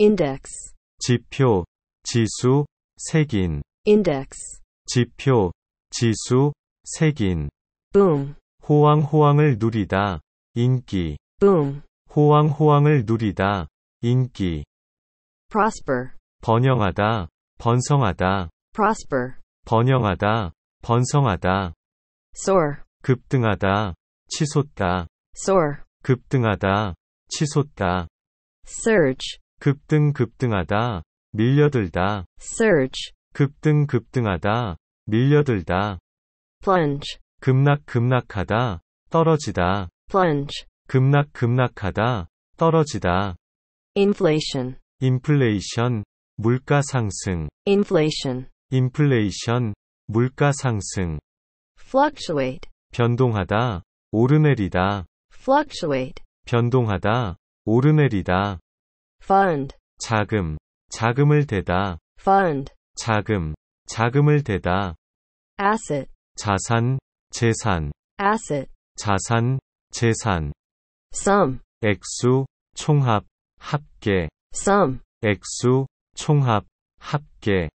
index 지표 지수 색인 index 지표 지수 색인 boom 호황 호황을 누리다 인기 boom 호황 호황을 누리다 인기 prosper 번영하다 번성하다 prosper 번영하다 번성하다 soar 급등하다 치솟다 soar 급등하다 치솟다 surge 급등 급등하다 밀려들다 surge 급등 급등하다 밀려들다 plunge 급락 급락하다 떨어지다 plunge 급락 급락하다 떨어지다 inflation 인플레이션 물가 상승 inflation 인플레이션 물가 상승 fluctuate 변동하다 오르내리다 fluctuate 변동하다 오르내리다 fund 자금 자금을 대다 fund 자금 자금을 대다 asset 자산 재산 asset 자산 재산 sum 액수 총합 합계 sum 액수 총합 합계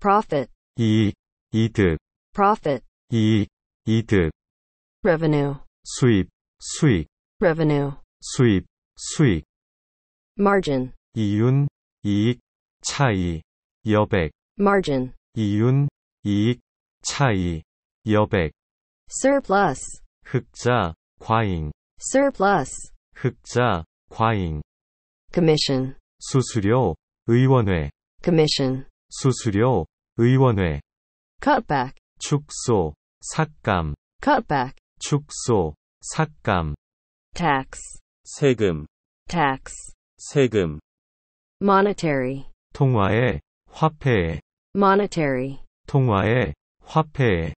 profit 이익 이득 profit 이익 이득 revenue 수입 수익 revenue 수입 수익 margin 이윤 이익 차이 여백 margin 이윤 이익 차이 여백 surplus 흑자 과잉 surplus 흑자 과잉 commission 수수료 의원회 commission 수수료 의원회 cutback 축소 삭감 cutback 축소 삭감 tax 세금 tax 세금 monetary 통화에 화폐에 monetary 통화에 화폐에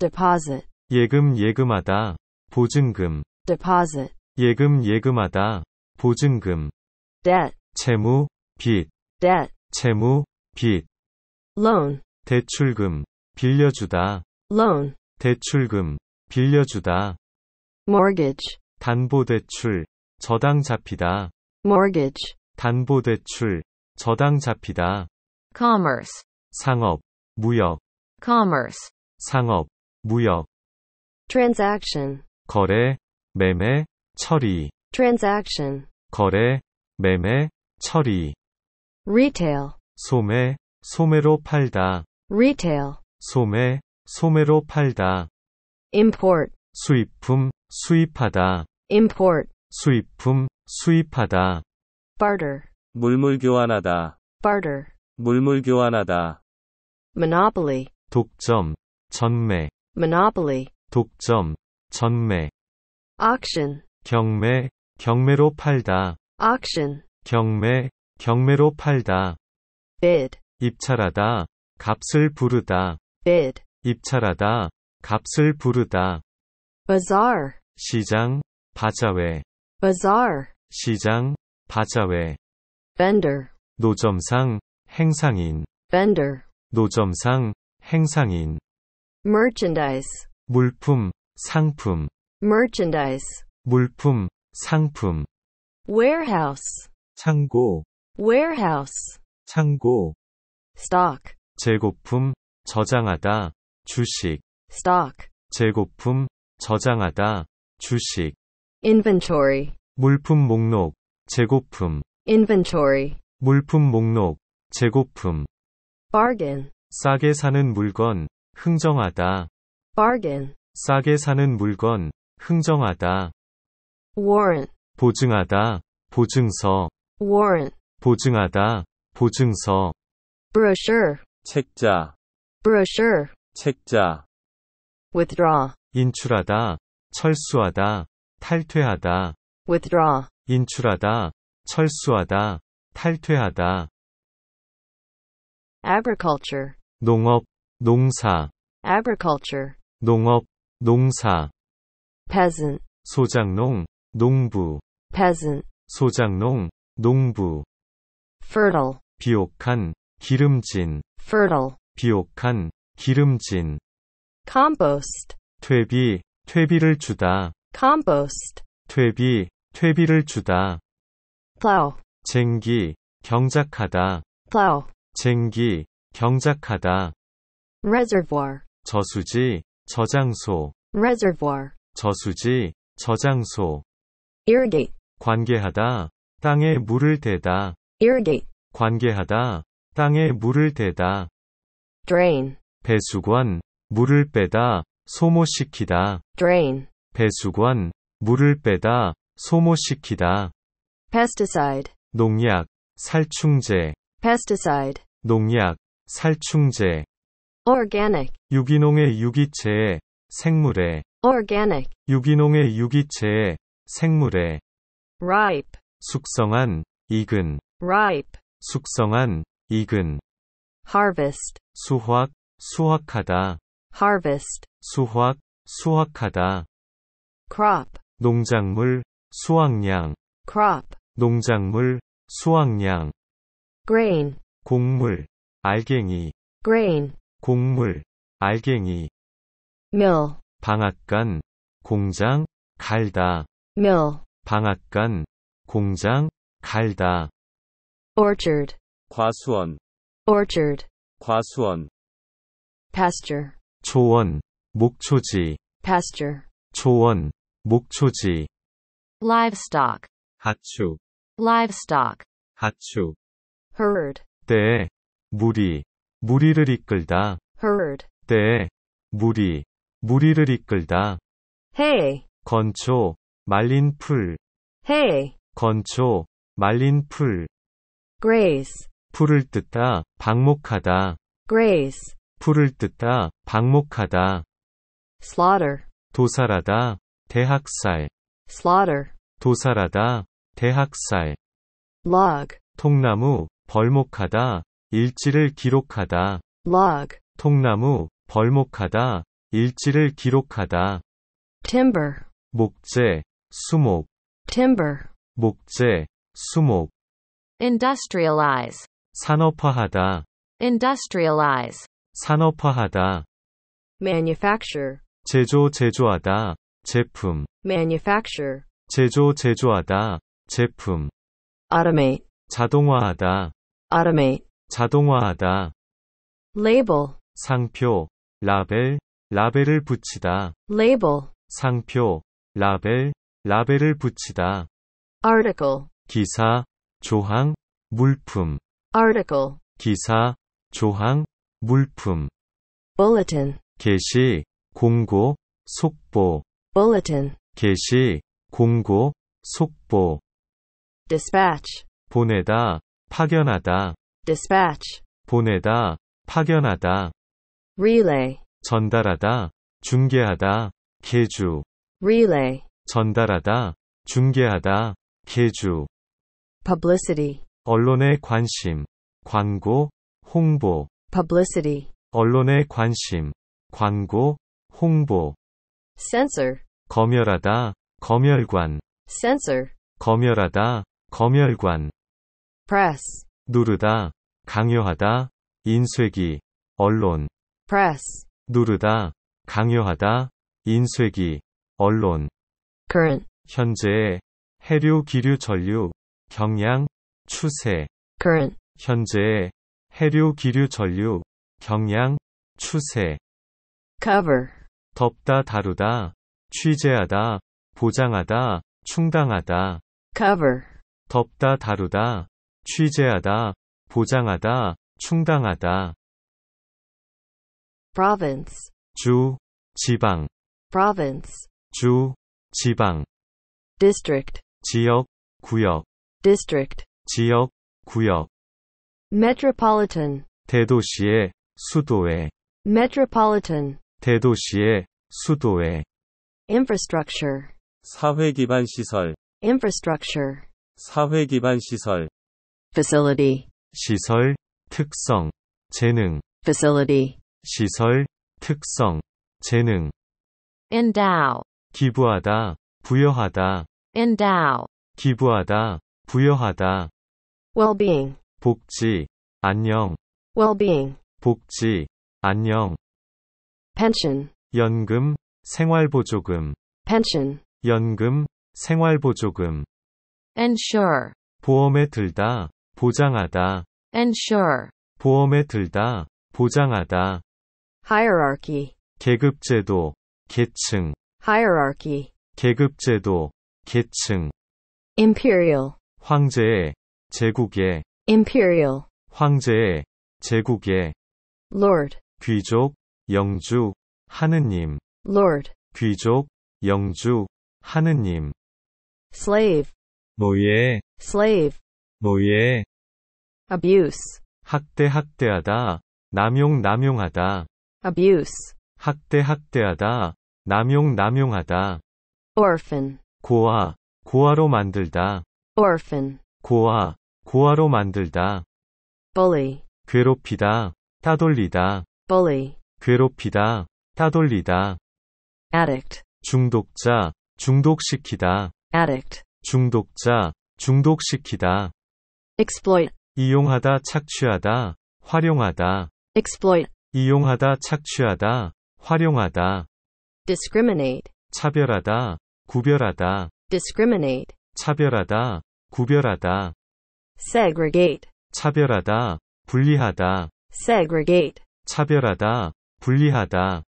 deposit 예금 예금하다 보증금 deposit 예금 예금하다 보증금 debt 채무 빚 debt 채무 빚 loan 대출금 빌려주다 loan 대출금 빌려주다 mortgage 담보대출 저당 잡히다 mortgage, 담보대출, 저당 잡히다, commerce, 상업, 무역, commerce, 상업, 무역, transaction, 거래, 매매, 처리, transaction, 거래, 매매, 처리, retail, 소매, 소매로 팔다, retail, 소매, 소매로 팔다, import, 수입품, 수입하다, import, 수입품, 수입하다 barter 물물 교환하다 barter 물물 교환하다 monopoly 독점 전매 monopoly 독점 전매 auction 경매 경매로 팔다 auction 경매 경매로 팔다 bid 입찰하다 값을 부르다 bid 입찰하다 값을 부르다 bazaar 시장 바자회 bazaar 시장, 바자회. vendor. 노점상, 행상인. vendor. 노점상, 행상인. merchandise. 물품, 상품. merchandise. 물품, 상품. warehouse. 창고. warehouse. 창고. stock. 재고품, 저장하다, 주식. stock. 재고품, 저장하다, 주식. inventory. 물품 목록, 재고품. inventory. 물품 목록, 재고품. bargain. 싸게 사는 물건, 흥정하다. bargain. 싸게 사는 물건, 흥정하다. warrant. 보증하다, 보증서. warrant. 보증하다, 보증서. brochure. 책자. brochure. 책자. withdraw. 인출하다, 철수하다, 탈퇴하다. withdraw, 인출하다, 철수하다, 탈퇴하다. agriculture, 농업, 농사, agriculture, 농업, 농사. peasant, 소작농, 농부, peasant, 소작농, 농부. fertile, 비옥한, 기름진, fertile, 비옥한, 기름진. compost, 퇴비, 퇴비를 주다. compost, 퇴비, 퇴비를 주다. plow. 쟁기, 경작하다. plow. 쟁기, 경작하다. reservoir. 저수지, 저장소. reservoir. 저수지, 저장소. irrigate. 관계하다. 땅에 물을 대다. irrigate. 관계하다. 땅에 물을 대다. drain. 배수관, 물을 빼다, 소모시키다. drain. 배수관, 물을 빼다, 소모시키다. pesticide 농약, 살충제. pesticide 농약, 살충제. organic 유기농의 유기체에, 생물에. organic 유기농의 유기체에, 생물에. ripe 숙성한, 익은. ripe 숙성한, 익은. harvest 수확, 수확하다. harvest 수확, 수확하다. crop 농작물, 수확량 crop 농작물 수확량 grain 곡물 알갱이 grain 곡물 알갱이 mill 방앗간 공장 갈다 mill 방앗간 공장 갈다 orchard 과수원 orchard 과수원 pasture 초원 목초지 pasture 초원 목초지 livestock, 가축, livestock, 가축. herd, 때, 무리, 무리를 이끌다, herd, 때, 무리, 무리를 이끌다. hay, 건초, 말린 풀, hay, 건초, 말린 풀. graze, 풀을 뜯다, 방목하다, graze, 풀을 뜯다, 방목하다. slaughter, 도살하다, 대학살. slaughter, 도살하다, 대학살, log, 통나무, 벌목하다, 일지를 기록하다, log, 통나무, 벌목하다, 일지를 기록하다, timber, 목재, 수목, timber, 목재, 수목, industrialize, 산업화하다, industrialize, 산업화하다, manufacture, 제조 제조하다, 제품 manufacture 제조 제조하다 제품 automate 자동화하다 automate 자동화하다 label 상표 라벨 라벨을 붙이다 label 상표 라벨 라벨을 붙이다 article 기사 조항 물품 article 기사 조항 물품 bulletin 게시 공고 속보 bulletin, 게시, 공고, 속보, dispatch, 보내다, 파견하다, dispatch, 보내다, 파견하다, relay, 전달하다, 중계하다, 계주, relay, 전달하다, 중계하다, 계주, publicity, 언론의 관심, 광고, 홍보, publicity, 언론의 관심, 광고, 홍보, censor, 검열하다, 검열관. sensor. 검열하다, 검열관. press. 누르다, 강요하다, 인쇄기. 언론. press. 누르다, 강요하다, 인쇄기. 언론. current. 현재의 해류 기류 전류 경향 추세 current 현재의 해류 기류 전류 경향 추세 cover 덮다 다루다 취재하다, 보장하다, 충당하다. cover 덮다 다루다, 취재하다, 보장하다, 충당하다. province 주, 지방, province 주, 지방, district 지역, 구역, district 지역, 구역, metropolitan 대도시의 수도의 metropolitan 대도시의 수도의 infrastructure 사회 기반 시설 infrastructure 사회 기반 시설 facility 시설 특성 재능 facility 시설 특성 재능 endow 기부하다 부여하다 endow 기부하다 부여하다 well-being 복지 안녕 well-being 복지 안녕 pension 연금 생활보조금 pension 연금 생활보조금 ensure 보험에 들다 보장하다 ensure 보험에 들다 보장하다 hierarchy 계급제도 계층 hierarchy 계급제도 계층 imperial 황제의 제국의 imperial 황제의 제국의 lord 귀족 영주 하느님 lord 귀족, 영주, 하느님 slave 노예, slave 노예 abuse 학대 학대하다, 남용 남용하다 abuse 학대 학대하다, 남용 남용하다 orphan 고아, 고아로 만들다 orphan 고아, 고아로 만들다 bully 괴롭히다, 따돌리다 bully 괴롭히다, 따돌리다 addict 중독자 중독시키다 addict 중독자 중독시키다 exploit 이용하다 착취하다 활용하다 exploit 이용하다 착취하다 활용하다 discriminate 차별하다 구별하다 discriminate 차별하다 구별하다 segregate 차별하다 분리하다 segregate 차별하다 분리하다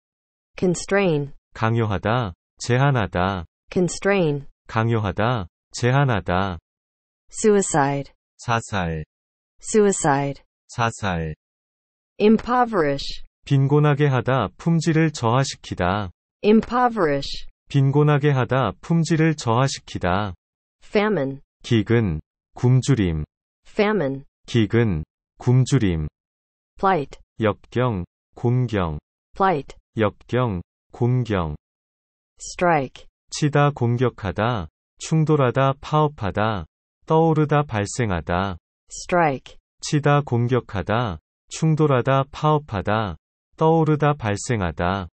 constrain 강요하다, 제한하다. constrain. 강요하다, 제한하다. suicide. 자살. suicide. 자살. impoverish. 빈곤하게 하다, 품질을 저하시키다. impoverish. 빈곤하게 하다, 품질을 저하시키다. famine. 기근, 굶주림. famine. 기근, 굶주림. plight. 역경, 곤경. plight. 역경, 공경 strike 치다 공격하다 충돌하다 파업하다 떠오르다 발생하다 strike 치다 공격하다 충돌하다 파업하다 떠오르다 발생하다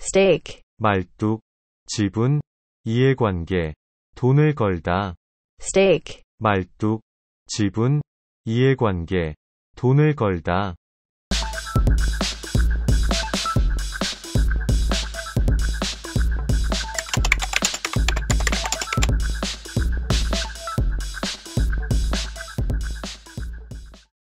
stake 말뚝 지분 이해관계 돈을 걸다 stake 말뚝 지분 이해관계 돈을 걸다